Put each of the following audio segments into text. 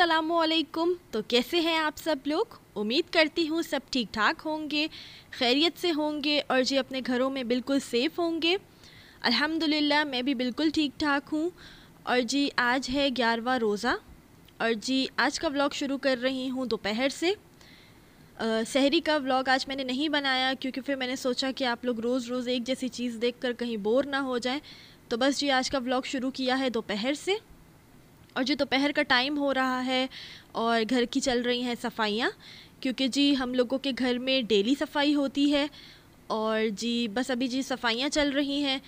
असलकुम तो कैसे हैं आप सब लोग उम्मीद करती हूँ सब ठीक ठाक होंगे खैरियत से होंगे और जी अपने घरों में बिल्कुल सेफ़ होंगे अल्हम्दुलिल्लाह मैं भी बिल्कुल ठीक ठाक हूँ और जी आज है ग्यारहवा रोज़ा और जी आज का व्लॉग शुरू कर रही हूँ दोपहर से आ, सहरी का व्लॉग आज मैंने नहीं बनाया क्योंकि फिर मैंने सोचा कि आप लोग रोज़ रोज़ एक जैसी चीज़ देख कर कहीं बोर ना हो जाए तो बस जी आज का व्लॉग शुरू किया है दोपहर से और जो दोपहर का टाइम हो रहा है और घर की चल रही हैं सफाइयाँ क्योंकि जी हम लोगों के घर में डेली सफाई होती है और जी बस अभी जी सफाइयाँ चल रही हैं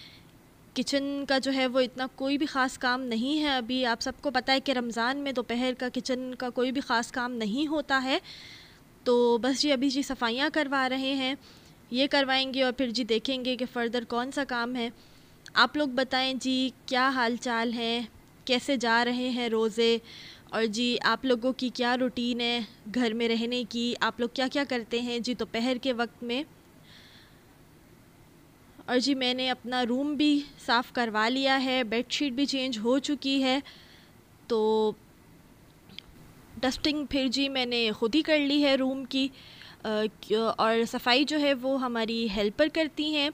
किचन का जो है वो इतना कोई भी ख़ास काम नहीं है अभी आप सबको पता है कि रमज़ान में दोपहर का किचन का कोई भी ख़ास काम नहीं होता है तो बस जी अभी जी सफाइयाँ करवा रहे हैं ये करवाएंगे और फिर जी देखेंगे कि फ़र्दर कौन सा काम है आप लोग बताएं जी क्या हाल चाल है कैसे जा रहे हैं रोज़े और जी आप लोगों की क्या रूटीन है घर में रहने की आप लोग क्या क्या करते हैं जी दोपहर के वक्त में और जी मैंने अपना रूम भी साफ़ करवा लिया है बेडशीट भी चेंज हो चुकी है तो डस्टिंग फिर जी मैंने ख़ुद ही कर ली है रूम की और सफाई जो है वो हमारी हेल्पर करती हैं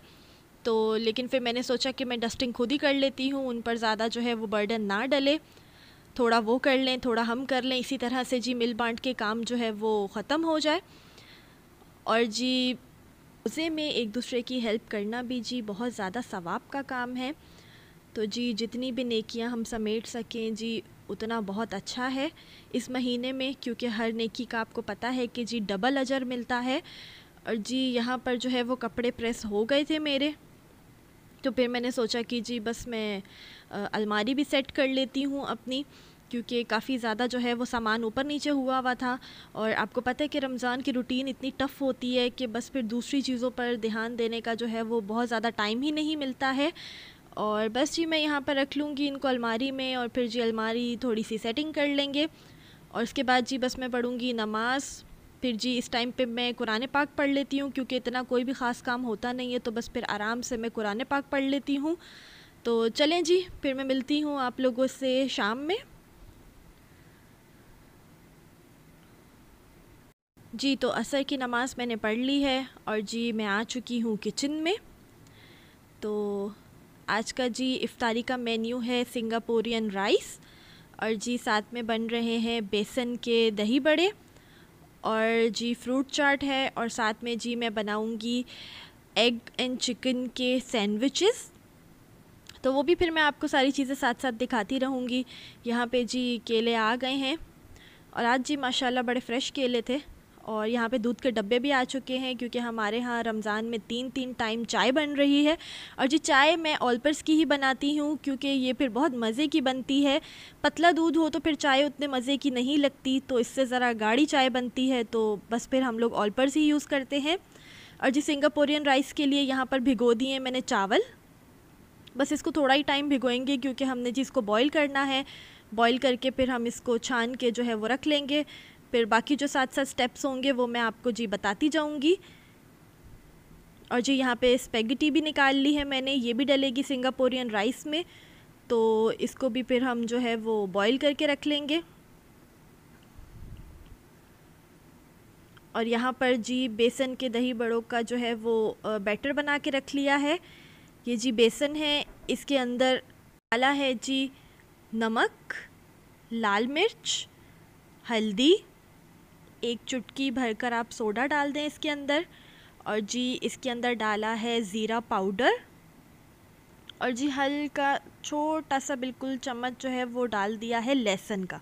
तो लेकिन फिर मैंने सोचा कि मैं डस्टिंग खुद ही कर लेती हूँ उन पर ज़्यादा जो है वो बर्डन ना डले थोड़ा वो कर लें थोड़ा हम कर लें इसी तरह से जी मिल बांट के काम जो है वो ख़त्म हो जाए और जी रोज़े में एक दूसरे की हेल्प करना भी जी बहुत ज़्यादा सवाब का काम है तो जी जितनी भी नेकियां हम समेट सकें जी उतना बहुत अच्छा है इस महीने में क्योंकि हर नेकी का आपको पता है कि जी डबल अजर मिलता है और जी यहाँ पर जो है वो कपड़े प्रेस हो गए थे मेरे तो फिर मैंने सोचा कि जी बस मैं अलमारी भी सेट कर लेती हूँ अपनी क्योंकि काफ़ी ज़्यादा जो है वो सामान ऊपर नीचे हुआ हुआ था और आपको पता है कि रमज़ान की रूटीन इतनी टफ़ होती है कि बस फिर दूसरी चीज़ों पर ध्यान देने का जो है वो बहुत ज़्यादा टाइम ही नहीं मिलता है और बस जी मैं यहाँ पर रख लूँगी इनको अलमारी में और फिर जी अलमारी थोड़ी सी सेटिंग कर लेंगे और उसके बाद जी बस मैं पढ़ूँगी नमाज़ फिर जी इस टाइम पे मैं कुरान पाक पढ़ लेती हूँ क्योंकि इतना कोई भी ख़ास काम होता नहीं है तो बस फिर आराम से मैं कुरान पाक पढ़ लेती हूँ तो चलें जी फिर मैं मिलती हूँ आप लोगों से शाम में जी तो असर की नमाज़ मैंने पढ़ ली है और जी मैं आ चुकी हूँ किचन में तो आज का जी इफ्तारी का मेन्यू है सिंगापुरियन राइस और जी साथ में बन रहे हैं बेसन के दही बड़े और जी फ्रूट चाट है और साथ में जी मैं बनाऊँगी एग एंड चिकन के सैंडविचेस तो वो भी फिर मैं आपको सारी चीज़ें साथ साथ दिखाती रहूँगी यहाँ पे जी केले आ गए हैं और आज जी माशाल्लाह बड़े फ्रेश केले थे और यहाँ पे दूध के डब्बे भी आ चुके हैं क्योंकि हमारे यहाँ रमज़ान में तीन तीन टाइम चाय बन रही है और जी चाय मैं ऑलपर्स की ही बनाती हूँ क्योंकि ये फिर बहुत मज़े की बनती है पतला दूध हो तो फिर चाय उतने मज़े की नहीं लगती तो इससे ज़रा गाढ़ी चाय बनती है तो बस फिर हम लोग ऑलपर्स ही यूज़ करते हैं और जी सिंगापोरियन राइस के लिए यहाँ पर भिगो दिए मैंने चावल बस इसको थोड़ा ही टाइम भिगोएंगे क्योंकि हमने जी इसको बॉईल करना है बॉईल करके फिर हम इसको छान के जो है वो रख लेंगे फिर बाकी जो साथ साथ स्टेप्स होंगे वो मैं आपको जी बताती जाऊँगी और जी यहाँ पे स्पेगेटी भी निकाल ली है मैंने ये भी डलेगी सिंगापोरियन राइस में तो इसको भी फिर हम जो है वो बॉईल करके रख लेंगे और यहाँ पर जी बेसन के दही बड़ों का जो है वो बैटर बना के रख लिया है ये जी बेसन है इसके अंदर डाला है जी नमक लाल मिर्च हल्दी एक चुटकी भरकर आप सोडा डाल दें इसके अंदर और जी इसके अंदर डाला है ज़ीरा पाउडर और जी हल्का छोटा सा बिल्कुल चम्मच जो है वो डाल दिया है लहसुन का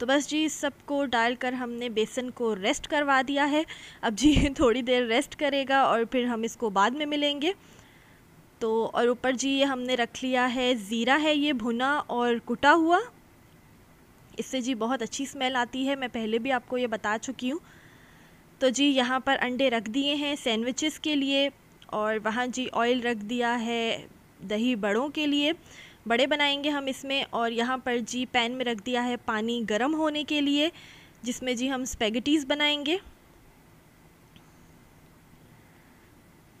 तो बस जी इस सब को डाल कर हमने बेसन को रेस्ट करवा दिया है अब जी थोड़ी देर रेस्ट करेगा और फिर हम इसको बाद में मिलेंगे तो और ऊपर जी ये हमने रख लिया है ज़ीरा है ये भुना और कुटा हुआ इससे जी बहुत अच्छी स्मेल आती है मैं पहले भी आपको ये बता चुकी हूँ तो जी यहाँ पर अंडे रख दिए हैं सैंडविचेस के लिए और वहाँ जी ऑयल रख दिया है दही बड़ों के लिए बड़े बनाएंगे हम इसमें और यहाँ पर जी पैन में रख दिया है पानी गर्म होने के लिए जिसमें जी हम स्पेगटीज बनाएंगे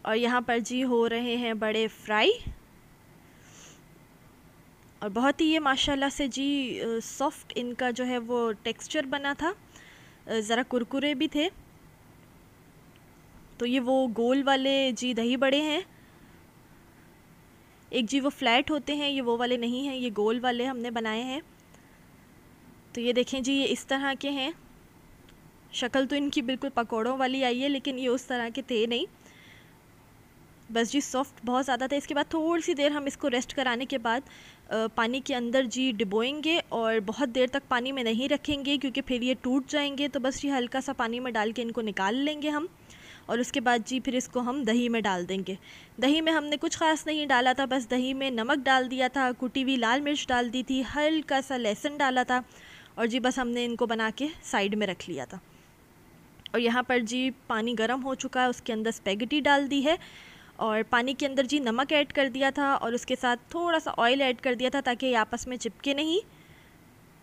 और यहाँ पर जी हो रहे हैं बड़े फ्राई और बहुत ही ये माशाल्लाह से जी सॉफ्ट इनका जो है वो टेक्सचर बना था ज़रा कुरकुरे भी थे तो ये वो गोल वाले जी दही बड़े हैं एक जी वो फ्लैट होते हैं ये वो वाले नहीं हैं ये गोल वाले हमने बनाए हैं तो ये देखें जी ये इस तरह के हैं शक्ल तो इनकी बिल्कुल पकौड़ों वाली आई है लेकिन ये उस तरह के थे नहीं बस जी सॉफ्ट बहुत ज़्यादा था इसके बाद थोड़ी सी देर हम इसको रेस्ट कराने के बाद पानी के अंदर जी डिबोएंगे और बहुत देर तक पानी में नहीं रखेंगे क्योंकि फिर ये टूट जाएंगे तो बस ये हल्का सा पानी में डाल के इनको निकाल लेंगे हम और उसके बाद जी फिर इसको हम दही में डाल देंगे दही में हमने कुछ ख़ास नहीं डाला था बस दही में नमक डाल दिया था कुटी हुई लाल मिर्च डाल दी थी हल्का सा लहसुन डाला था और जी बस हमने इनको बना के साइड में रख लिया था और यहाँ पर जी पानी गर्म हो चुका है उसके अंदर स्पेगेटी डाल दी है और पानी के अंदर जी नमक ऐड कर दिया था और उसके साथ थोड़ा सा ऑयल ऐड कर दिया था ताकि ये आपस में चिपके नहीं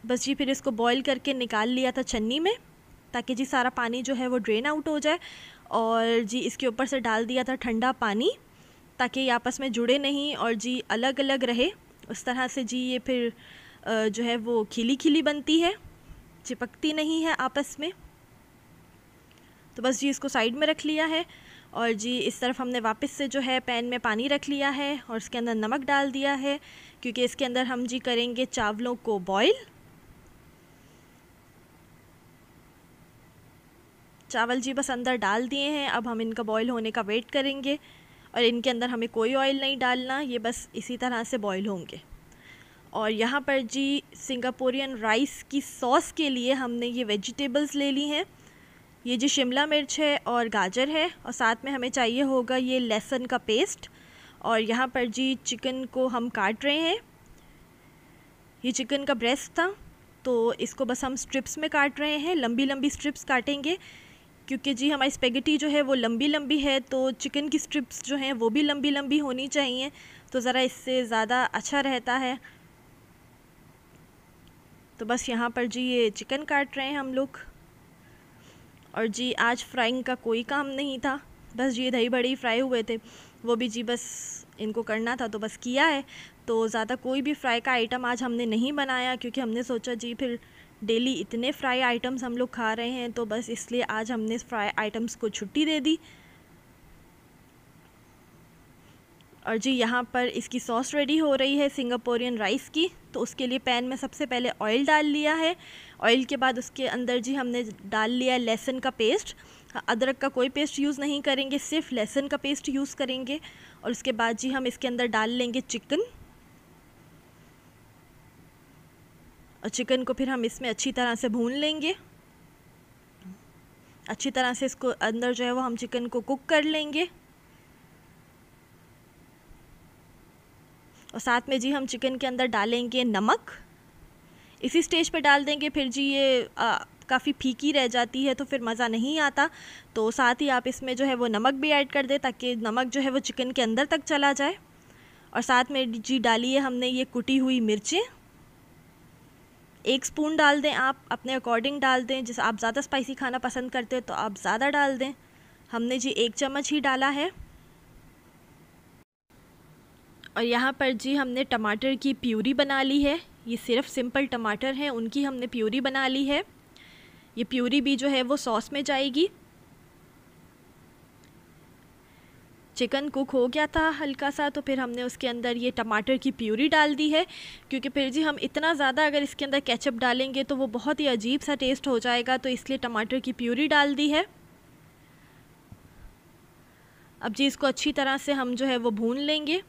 बस जी फिर इसको बॉईल करके निकाल लिया था छन्नी में ताकि जी सारा पानी जो है वो ड्रेन आउट हो जाए और जी इसके ऊपर से डाल दिया था ठंडा पानी ताकि ये आपस में जुड़े नहीं और जी अलग अलग रहे उस तरह से जी ये फिर जो है वो खिली खिली बनती है चिपकती नहीं है आपस में तो बस जी इसको साइड में रख लिया है और जी इस तरफ हमने वापस से जो है पैन में पानी रख लिया है और उसके अंदर नमक डाल दिया है क्योंकि इसके अंदर हम जी करेंगे चावलों को बॉईल चावल जी बस अंदर डाल दिए हैं अब हम इनका बॉईल होने का वेट करेंगे और इनके अंदर हमें कोई ऑयल नहीं डालना ये बस इसी तरह से बॉयल होंगे और यहाँ पर जी सिंगापुरियन राइस की सॉस के लिए हमने ये वेजिटेबल्स ले ली हैं ये जो शिमला मिर्च है और गाजर है और साथ में हमें चाहिए होगा ये लहसुन का पेस्ट और यहाँ पर जी चिकन को हम काट रहे हैं ये चिकन का ब्रेस्ट था तो इसको बस हम स्ट्रिप्स में काट रहे हैं लंबी लंबी स्ट्रिप्स काटेंगे क्योंकि जी हमारी स्पेगेटी जो है वो लंबी लंबी है तो चिकन की स्ट्रिप्स जो हैं वो भी लंबी लंबी होनी चाहिए तो ज़रा इससे ज़्यादा अच्छा रहता है तो बस यहाँ पर जी ये चिकन काट रहे हैं हम लोग और जी आज फ्राइंग का कोई काम नहीं था बस जी दही बड़े ही फ्राई हुए थे वो भी जी बस इनको करना था तो बस किया है तो ज़्यादा कोई भी फ्राई का आइटम आज हमने नहीं बनाया क्योंकि हमने सोचा जी फिर डेली इतने फ्राई आइटम्स हम लोग खा रहे हैं तो बस इसलिए आज हमने फ्राई आइटम्स को छुट्टी दे दी और जी यहाँ पर इसकी सॉस रेडी हो रही है सिंगापोरियन राइस की तो उसके लिए पैन में सबसे पहले ऑयल डाल लिया है ऑयल के बाद उसके अंदर जी हमने डाल लिया लहसुन का पेस्ट अदरक का कोई पेस्ट यूज़ नहीं करेंगे सिर्फ लहसुन का पेस्ट यूज़ करेंगे और उसके बाद जी हम इसके अंदर डाल लेंगे चिकन और चिकन को फिर हम इसमें अच्छी तरह से भून लेंगे अच्छी तरह से इसको अंदर जो है वो हम चिकन को कुक कर लेंगे और साथ में जी हम चिकन के अंदर डालेंगे नमक इसी स्टेज पे डाल देंगे फिर जी ये काफ़ी फीकी रह जाती है तो फिर मज़ा नहीं आता तो साथ ही आप इसमें जो है वो नमक भी ऐड कर दें ताकि नमक जो है वो चिकन के अंदर तक चला जाए और साथ में जी डालिए हमने ये कुटी हुई मिर्चें एक स्पून डाल दें आप अपने अकॉर्डिंग डाल दें जैसे आप ज़्यादा स्पाइसी खाना पसंद करते हैं तो आप ज़्यादा डाल दें हमने जी एक चम्मच ही डाला है और यहाँ पर जी हमने टमाटर की प्यूरी बना ली है ये सिर्फ सिंपल टमाटर हैं उनकी हमने प्यूरी बना ली है ये प्यूरी भी जो है वो सॉस में जाएगी चिकन कुक हो गया था हल्का सा तो फिर हमने उसके अंदर ये टमाटर की प्यूरी डाल दी है क्योंकि फिर जी हम इतना ज़्यादा अगर इसके अंदर केचप डालेंगे तो वो बहुत ही अजीब सा टेस्ट हो जाएगा तो इसलिए टमाटर की प्यूरी डाल दी है अब जी इसको अच्छी तरह से हम जो है वो भून लेंगे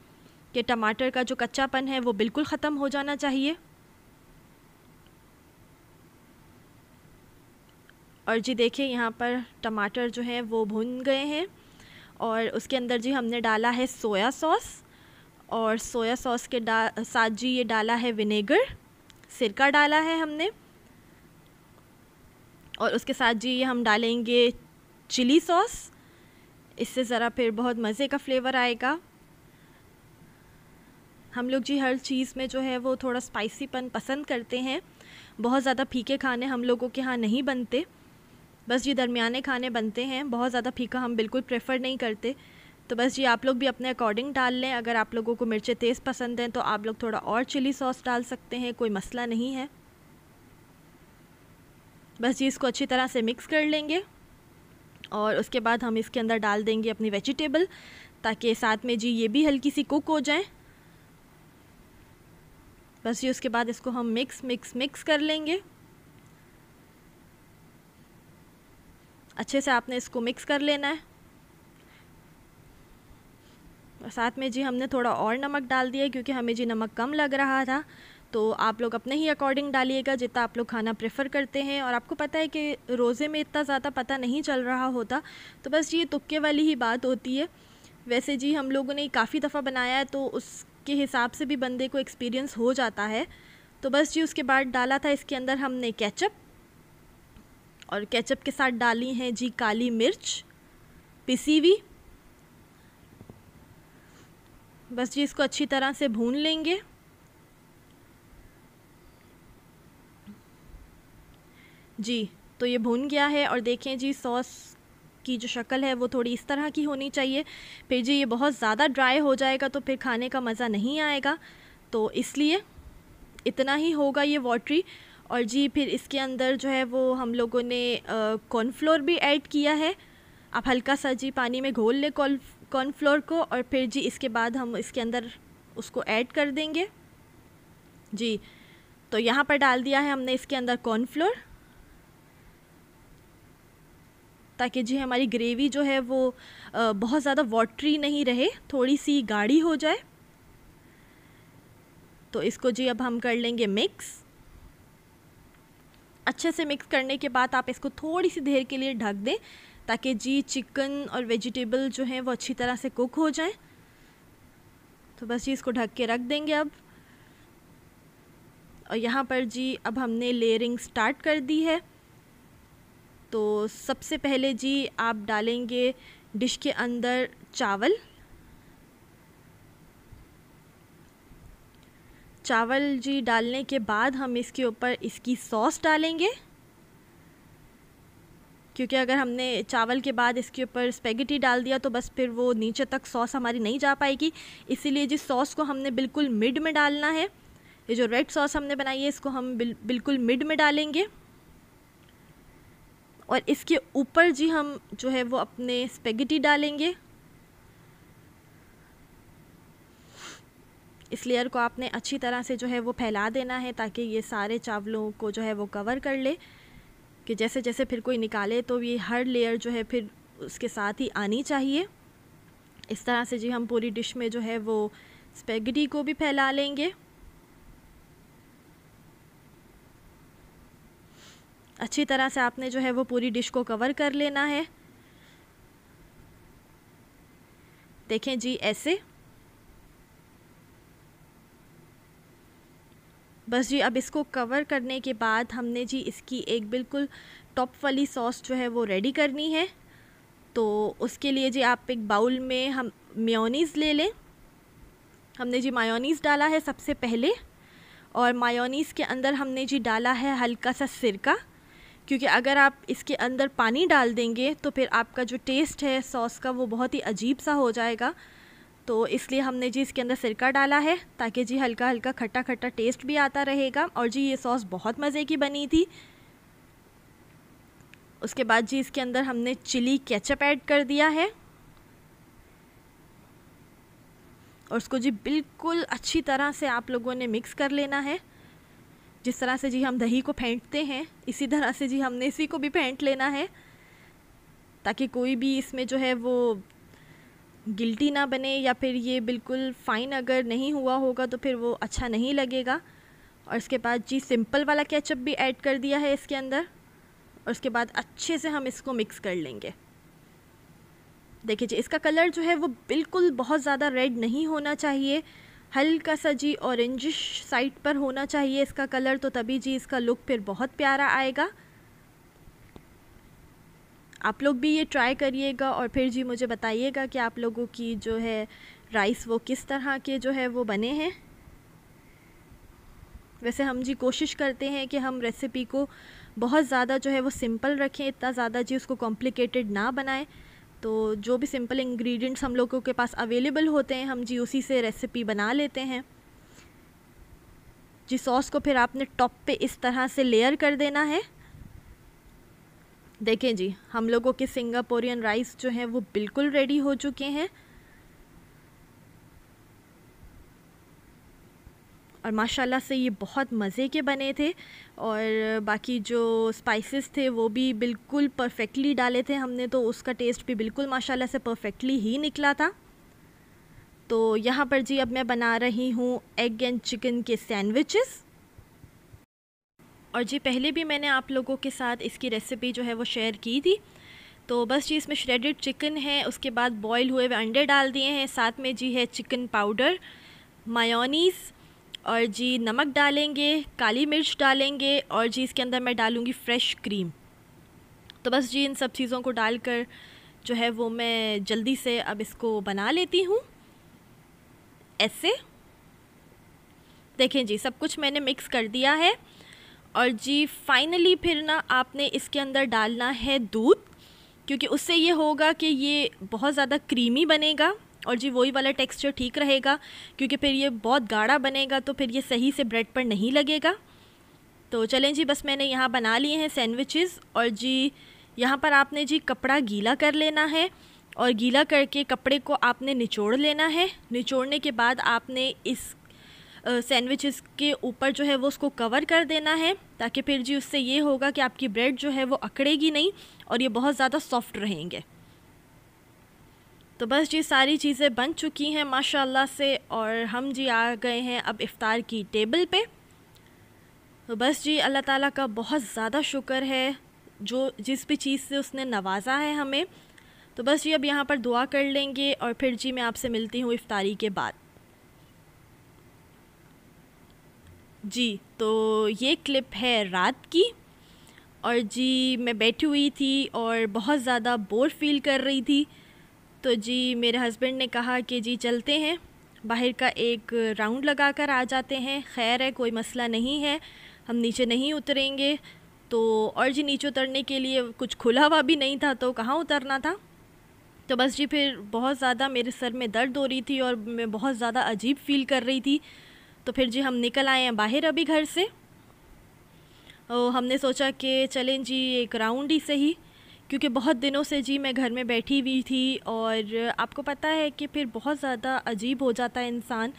कि टमाटर का जो कच्चापन है वो बिल्कुल ख़त्म हो जाना चाहिए और जी देखिए यहाँ पर टमाटर जो है वो भुन गए हैं और उसके अंदर जी हमने डाला है सोया सॉस और सोया सॉस के डा साथ जी ये डाला है विनेगर सिरका डाला है हमने और उसके साथ जी ये हम डालेंगे चिली सॉस इससे ज़रा फिर बहुत मज़े का फ्लेवर आएगा हम लोग जी हर चीज़ में जो है वो थोड़ा स्पाइसीपन पसंद करते हैं बहुत ज़्यादा फीके खाने हम लोगों के यहाँ नहीं बनते बस जी दरमियाने खाने बनते हैं बहुत ज़्यादा फीका हम बिल्कुल प्रेफर नहीं करते तो बस जी आप लोग भी अपने अकॉर्डिंग डाल लें अगर आप लोगों को मिर्चें तेज़ पसंद हैं तो आप लोग थोड़ा और चिली सॉस डाल सकते हैं कोई मसला नहीं है बस जी इसको अच्छी तरह से मिक्स कर लेंगे और उसके बाद हम इसके अंदर डाल देंगे अपनी वेजिटेबल ताकि साथ में जी ये भी हल्की सी कुक हो जाएँ बस ये उसके बाद इसको हम मिक्स मिक्स मिक्स कर लेंगे अच्छे से आपने इसको मिक्स कर लेना है और साथ में जी हमने थोड़ा और नमक डाल दिया क्योंकि हमें जी नमक कम लग रहा था तो आप लोग अपने ही अकॉर्डिंग डालिएगा जितना आप लोग खाना प्रेफर करते हैं और आपको पता है कि रोज़े में इतना ज़्यादा पता नहीं चल रहा होता तो बस ये तुक्के वाली ही बात होती है वैसे जी हम लोगों ने काफ़ी दफ़ा बनाया है तो उस के हिसाब से भी बंदे को एक्सपीरियंस हो जाता है तो बस जी उसके बाद डाला था इसके अंदर हमने केचप और केचप के साथ डाली हैं जी काली मिर्च पिसी हुई बस जी इसको अच्छी तरह से भून लेंगे जी तो ये भून गया है और देखें जी सॉस इसकी जो शक्ल है वो थोड़ी इस तरह की होनी चाहिए फिर जी ये बहुत ज़्यादा ड्राई हो जाएगा तो फिर खाने का मज़ा नहीं आएगा तो इसलिए इतना ही होगा ये वाटरी और जी फिर इसके अंदर जो है वो हम लोगों ने कॉर्नफ्लोर भी ऐड किया है आप हल्का सा जी पानी में घोल लें कॉर्नफ्लोर को और फिर जी इसके बाद हम इसके अंदर उसको ऐड कर देंगे जी तो यहाँ पर डाल दिया है हमने इसके अंदर कॉर्नफ्लोर ताकि जी हमारी ग्रेवी जो है वो बहुत ज़्यादा वाटरी नहीं रहे थोड़ी सी गाढ़ी हो जाए तो इसको जी अब हम कर लेंगे मिक्स अच्छे से मिक्स करने के बाद आप इसको थोड़ी सी देर के लिए ढक दें ताकि जी चिकन और वेजिटेबल जो है वो अच्छी तरह से कुक हो जाए तो बस जी इसको ढक के रख देंगे अब और यहाँ पर जी अब हमने लेयरिंग स्टार्ट कर दी है तो सबसे पहले जी आप डालेंगे डिश के अंदर चावल चावल जी डालने के बाद हम इसके ऊपर इसकी सॉस डालेंगे क्योंकि अगर हमने चावल के बाद इसके ऊपर स्पेगेटी डाल दिया तो बस फिर वो नीचे तक सॉस हमारी नहीं जा पाएगी इसीलिए जिस सॉस को हमने बिल्कुल मिड में डालना है ये जो रेड सॉस हमने बनाई है इसको हम बिल, बिल्कुल मिड में डालेंगे और इसके ऊपर जी हम जो है वो अपने स्पेगेटी डालेंगे इस लेयर को आपने अच्छी तरह से जो है वो फैला देना है ताकि ये सारे चावलों को जो है वो कवर कर ले कि जैसे जैसे फिर कोई निकाले तो ये हर लेयर जो है फिर उसके साथ ही आनी चाहिए इस तरह से जी हम पूरी डिश में जो है वो स्पेगेटी को भी फैला लेंगे अच्छी तरह से आपने जो है वो पूरी डिश को कवर कर लेना है देखें जी ऐसे बस जी अब इसको कवर करने के बाद हमने जी इसकी एक बिल्कुल टॉप वाली सॉस जो है वो रेडी करनी है तो उसके लिए जी आप एक बाउल में हम मेयोनीज़ ले लें हमने जी मायोनीज़ डाला है सबसे पहले और मायोनीज़ के अंदर हमने जी डाला है हल्का सा सिरका क्योंकि अगर आप इसके अंदर पानी डाल देंगे तो फिर आपका जो टेस्ट है सॉस का वो बहुत ही अजीब सा हो जाएगा तो इसलिए हमने जी इसके अंदर सिरका डाला है ताकि जी हल्का हल्का खट्टा खट्टा टेस्ट भी आता रहेगा और जी ये सॉस बहुत मज़े की बनी थी उसके बाद जी इसके अंदर हमने चिली केचप ऐड कर दिया है और उसको जी बिल्कुल अच्छी तरह से आप लोगों ने मिक्स कर लेना है जिस तरह से जी हम दही को फेंटते हैं इसी तरह से जी हमने इसी को भी फेंट लेना है ताकि कोई भी इसमें जो है वो गिल्टी ना बने या फिर ये बिल्कुल फ़ाइन अगर नहीं हुआ होगा तो फिर वो अच्छा नहीं लगेगा और इसके बाद जी सिंपल वाला केचप भी ऐड कर दिया है इसके अंदर और उसके बाद अच्छे से हम इसको मिक्स कर लेंगे देखिए जी इसका कलर जो है वो बिल्कुल बहुत ज़्यादा रेड नहीं होना चाहिए हल्का सा जी ऑरेंजिश साइड पर होना चाहिए इसका कलर तो तभी जी इसका लुक फिर बहुत प्यारा आएगा आप लोग भी ये ट्राई करिएगा और फिर जी मुझे बताइएगा कि आप लोगों की जो है राइस वो किस तरह के जो है वो बने हैं वैसे हम जी कोशिश करते हैं कि हम रेसिपी को बहुत ज़्यादा जो है वो सिंपल रखें इतना ज़्यादा जी उसको कॉम्प्लिकेटेड ना बनाएं तो जो भी सिंपल इंग्रेडिएंट्स हम लोगों के पास अवेलेबल होते हैं हम जी उसी से रेसिपी बना लेते हैं जी सॉस को फिर आपने टॉप पे इस तरह से लेयर कर देना है देखें जी हम लोगों के सिंगापोरियन राइस जो हैं वो बिल्कुल रेडी हो चुके हैं और माशाल्लाह से ये बहुत मज़े के बने थे और बाकी जो स्पाइसेस थे वो भी बिल्कुल परफेक्टली डाले थे हमने तो उसका टेस्ट भी बिल्कुल माशाल्लाह से परफेक्टली ही निकला था तो यहाँ पर जी अब मैं बना रही हूँ एग एंड चिकन के सैंडविचेस और जी पहले भी मैंने आप लोगों के साथ इसकी रेसिपी जो है वो शेयर की थी तो बस जी इसमें श्रेडेड चिकन है उसके बाद बॉईल हुए हुए अंडे डाल दिए हैं साथ में जी है चिकन पाउडर मायोनीज़ और जी नमक डालेंगे काली मिर्च डालेंगे और जी इसके अंदर मैं डालूँगी फ़्रेश क्रीम तो बस जी इन सब चीज़ों को डालकर जो है वो मैं जल्दी से अब इसको बना लेती हूँ ऐसे देखें जी सब कुछ मैंने मिक्स कर दिया है और जी फाइनली फिर ना आपने इसके अंदर डालना है दूध क्योंकि उससे ये होगा कि ये बहुत ज़्यादा क्रीमी बनेगा और जी वही वाला टेक्सचर ठीक रहेगा क्योंकि फिर ये बहुत गाढ़ा बनेगा तो फिर ये सही से ब्रेड पर नहीं लगेगा तो चलें जी बस मैंने यहाँ बना लिए हैं सैंडविचेस और जी यहाँ पर आपने जी कपड़ा गीला कर लेना है और गीला करके कपड़े को आपने निचोड़ लेना है निचोड़ने के बाद आपने इस सैंडविचेस के ऊपर जो है वो उसको कवर कर देना है ताकि फिर जी उससे ये होगा कि आपकी ब्रेड जो है वो अकड़ेगी नहीं और ये बहुत ज़्यादा सॉफ्ट रहेंगे तो बस जी सारी चीज़ें बन चुकी हैं माशाल्लाह से और हम जी आ गए हैं अब इफ़ार की टेबल पे तो बस जी अल्लाह ताला का बहुत ज़्यादा शुक्र है जो जिस भी चीज़ से उसने नवाज़ा है हमें तो बस जी अब यहाँ पर दुआ कर लेंगे और फिर जी मैं आपसे मिलती हूँ इफ़ारी के बाद जी तो ये क्लिप है रात की और जी मैं बैठी हुई थी और बहुत ज़्यादा बोर फील कर रही थी तो जी मेरे हस्बैंड ने कहा कि जी चलते हैं बाहर का एक राउंड लगा कर आ जाते हैं खैर है कोई मसला नहीं है हम नीचे नहीं उतरेंगे तो और जी नीचे उतरने के लिए कुछ खुला हुआ भी नहीं था तो कहाँ उतरना था तो बस जी फिर बहुत ज़्यादा मेरे सर में दर्द हो रही थी और मैं बहुत ज़्यादा अजीब फील कर रही थी तो फिर जी हम निकल आए हैं बाहर अभी घर से और हमने सोचा कि चलें जी एक राउंड ही सही क्योंकि बहुत दिनों से जी मैं घर में बैठी हुई थी और आपको पता है कि फिर बहुत ज़्यादा अजीब हो जाता है इंसान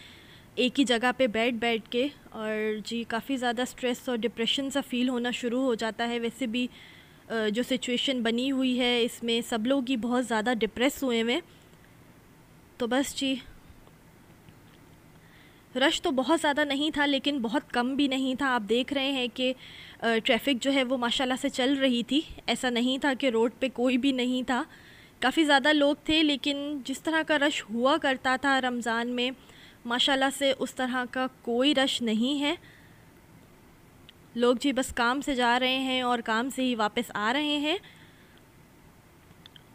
एक ही जगह पे बैठ बैठ के और जी काफ़ी ज़्यादा स्ट्रेस और डिप्रेशन सा फील होना शुरू हो जाता है वैसे भी जो सिचुएशन बनी हुई है इसमें सब लोग ही बहुत ज़्यादा डिप्रेस हुए हुए तो बस जी रश तो बहुत ज़्यादा नहीं था लेकिन बहुत कम भी नहीं था आप देख रहे हैं कि ट्रैफिक जो है वो माशाल्लाह से चल रही थी ऐसा नहीं था कि रोड पे कोई भी नहीं था काफ़ी ज़्यादा लोग थे लेकिन जिस तरह का रश हुआ करता था रमज़ान में माशाल्लाह से उस तरह का कोई रश नहीं है लोग जी बस काम से जा रहे हैं और काम से ही वापस आ रहे हैं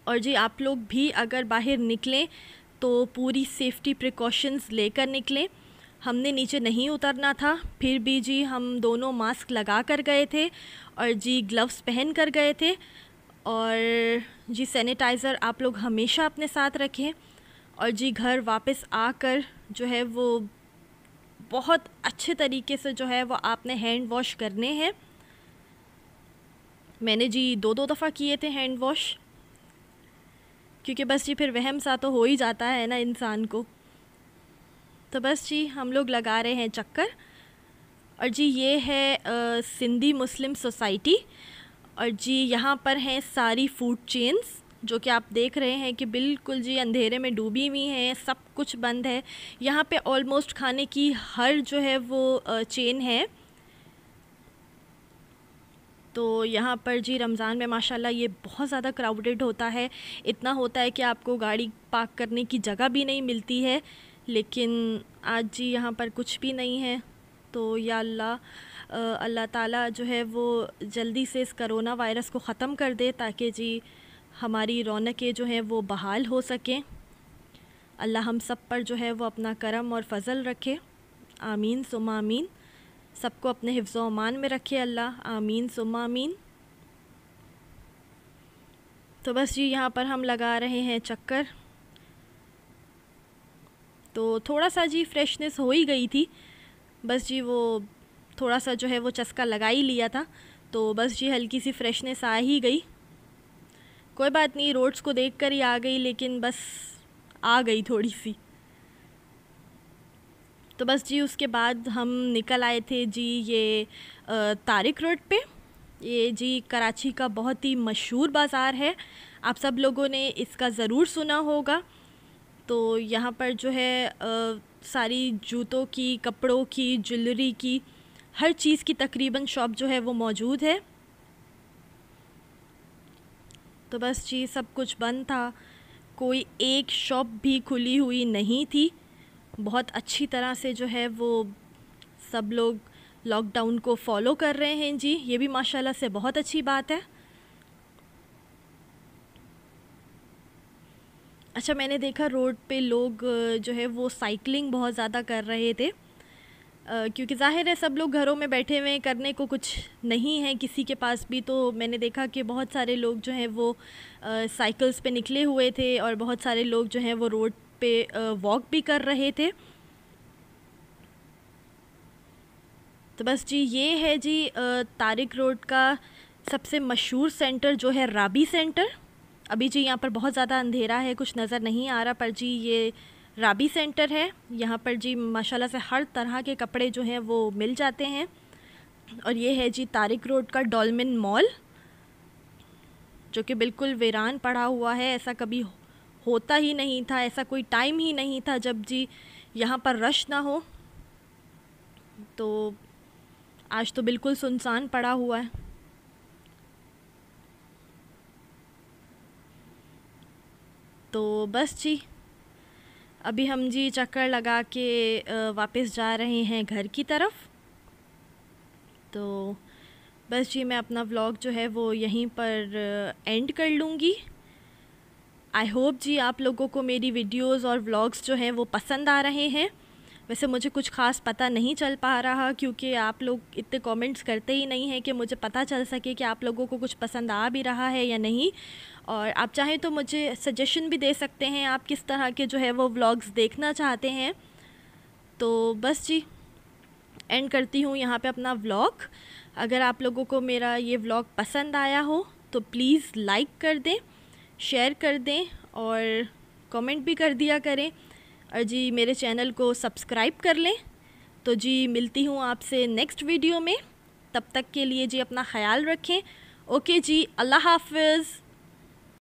और जी आप लोग भी अगर बाहर निकलें तो पूरी सेफ़्टी प्रिकॉशंस लेकर निकलें हमने नीचे नहीं उतरना था फिर भी जी हम दोनों मास्क लगा कर गए थे और जी ग्लव्स पहन कर गए थे और जी सैनिटाइज़र आप लोग हमेशा अपने साथ रखें और जी घर वापस आकर जो है वो बहुत अच्छे तरीके से जो है वो आपने हैंड वॉश करने हैं मैंने जी दो दो दफ़ा किए थे हैंड वॉश क्योंकि बस जी फिर वहम सा तो हो ही जाता है ना इंसान को तो बस जी हम लोग लगा रहे हैं चक्कर और जी ये है सिंधी मुस्लिम सोसाइटी और जी यहाँ पर हैं सारी फूड चेन्स जो कि आप देख रहे हैं कि बिल्कुल जी अंधेरे में डूबी हुई हैं सब कुछ बंद है यहाँ पे ऑलमोस्ट खाने की हर जो है वो चेन है तो यहाँ पर जी रमज़ान में माशाल्लाह ये बहुत ज़्यादा क्राउडेड होता है इतना होता है कि आपको गाड़ी पार्क करने की जगह भी नहीं मिलती है लेकिन आज जी यहाँ पर कुछ भी नहीं है तो या अल्लाह अल्लाह ताला जो है वो जल्दी से इस करोना वायरस को ख़त्म कर दे ताकि जी हमारी रौनकें जो हैं वो बहाल हो सकें अल्लाह हम सब पर जो है वो अपना करम और फजल रखे आमीन सुम आमीन सबको अपने हिफ्ज़ अमान में रखे अल्लाह आमीन सुम आमीन तो बस जी यहाँ पर हम लगा रहे हैं चक्कर तो थोड़ा सा जी फ्रेशनेस हो ही गई थी बस जी वो थोड़ा सा जो है वो चस्का लगा ही लिया था तो बस जी हल्की सी फ्रेशनेस आ ही गई कोई बात नहीं रोड्स को देख कर ही आ गई लेकिन बस आ गई थोड़ी सी तो बस जी उसके बाद हम निकल आए थे जी ये तारिक रोड पे ये जी कराची का बहुत ही मशहूर बाज़ार है आप सब लोगों ने इसका ज़रूर सुना होगा तो यहाँ पर जो है आ, सारी जूतों की कपड़ों की ज्वेलरी की हर चीज़ की तकरीबन शॉप जो है वो मौजूद है तो बस जी सब कुछ बंद था कोई एक शॉप भी खुली हुई नहीं थी बहुत अच्छी तरह से जो है वो सब लोग लॉकडाउन को फॉलो कर रहे हैं जी ये भी माशाल्लाह से बहुत अच्छी बात है अच्छा मैंने देखा रोड पे लोग जो है वो साइकिलिंग बहुत ज़्यादा कर रहे थे क्योंकि जाहिर है सब लोग घरों में बैठे हुए करने को कुछ नहीं है किसी के पास भी तो मैंने देखा कि बहुत सारे लोग जो हैं वो साइकिल्स पे निकले हुए थे और बहुत सारे लोग जो हैं वो रोड पे वॉक भी कर रहे थे तो बस जी ये है जी तारिक रोड का सबसे मशहूर सेंटर जो है राबी सेंटर अभी जी यहाँ पर बहुत ज़्यादा अंधेरा है कुछ नज़र नहीं आ रहा पर जी ये राबी सेंटर है यहाँ पर जी माशाला से हर तरह के कपड़े जो हैं वो मिल जाते हैं और ये है जी तारिक रोड का डॉलमिन मॉल जो कि बिल्कुल वीरान पड़ा हुआ है ऐसा कभी होता ही नहीं था ऐसा कोई टाइम ही नहीं था जब जी यहाँ पर रश ना हो तो आज तो बिल्कुल सुनसान पड़ा हुआ है तो बस जी अभी हम जी चक्कर लगा के वापस जा रहे हैं घर की तरफ तो बस जी मैं अपना व्लॉग जो है वो यहीं पर एंड कर लूँगी आई होप जी आप लोगों को मेरी वीडियोस और व्लॉग्स जो हैं वो पसंद आ रहे हैं वैसे मुझे कुछ ख़ास पता नहीं चल पा रहा क्योंकि आप लोग इतने कमेंट्स करते ही नहीं हैं कि मुझे पता चल सके कि आप लोगों को कुछ पसंद आ भी रहा है या नहीं और आप चाहें तो मुझे सजेशन भी दे सकते हैं आप किस तरह के जो है वो व्लॉग्स देखना चाहते हैं तो बस जी एंड करती हूँ यहाँ पे अपना व्लॉग अगर आप लोगों को मेरा ये व्लॉग पसंद आया हो तो प्लीज़ लाइक कर दें शेयर कर दें और कमेंट भी कर दिया करें और जी मेरे चैनल को सब्सक्राइब कर लें तो जी मिलती हूँ आपसे नेक्स्ट वीडियो में तब तक के लिए जी अपना ख्याल रखें ओके जी अल्लाह हाफिज़